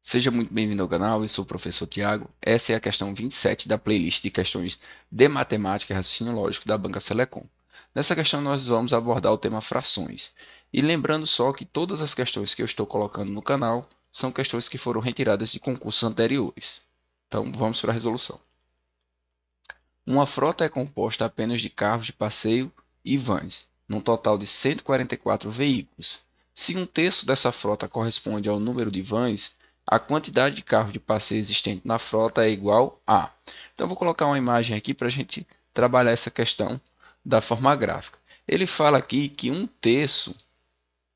Seja muito bem-vindo ao canal, eu sou o professor Tiago. Essa é a questão 27 da playlist de questões de matemática e raciocínio lógico da banca Selecom. Nessa questão nós vamos abordar o tema frações. E lembrando só que todas as questões que eu estou colocando no canal são questões que foram retiradas de concursos anteriores. Então vamos para a resolução. Uma frota é composta apenas de carros de passeio e vans, num total de 144 veículos. Se um terço dessa frota corresponde ao número de vans, a quantidade de carros de passeio existente na frota é igual a. Então, vou colocar uma imagem aqui para a gente trabalhar essa questão da forma gráfica. Ele fala aqui que um terço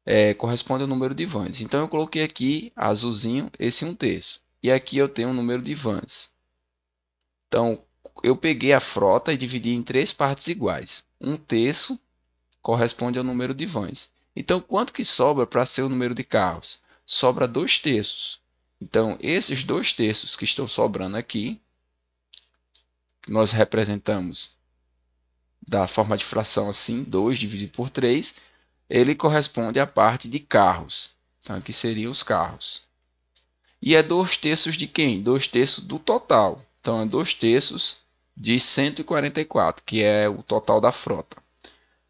é, corresponde ao número de vans. Então, eu coloquei aqui azulzinho esse um terço. E aqui eu tenho o um número de vans. Então, eu peguei a frota e dividi em três partes iguais. Um terço corresponde ao número de vans. Então, quanto que sobra para ser o número de carros? Sobra dois terços. Então, esses dois terços que estão sobrando aqui, nós representamos da forma de fração assim, 2 dividido por 3, ele corresponde à parte de carros. Então, tá? aqui seriam os carros. E é 2 terços de quem? 2 terços do total. Então, é 2 terços de 144, que é o total da frota.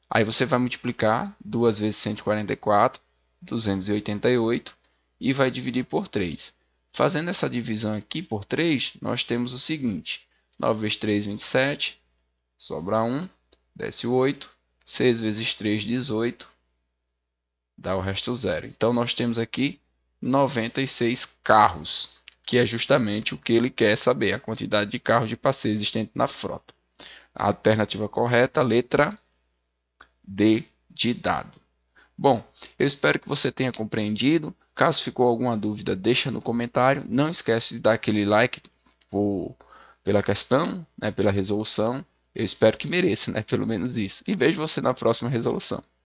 Aí você vai multiplicar 2 vezes 144, 288, e vai dividir por 3. Fazendo essa divisão aqui por 3, nós temos o seguinte. 9 vezes 3, 27. Sobra 1. Desce 8. 6 vezes 3, 18. Dá o resto zero. Então, nós temos aqui 96 carros, que é justamente o que ele quer saber, a quantidade de carros de passeio existente na frota. A alternativa correta, letra D de dado. Bom, eu espero que você tenha compreendido. Caso ficou alguma dúvida, deixa no comentário. Não esquece de dar aquele like por, pela questão, né, pela resolução. Eu espero que mereça, né, pelo menos isso. E vejo você na próxima resolução.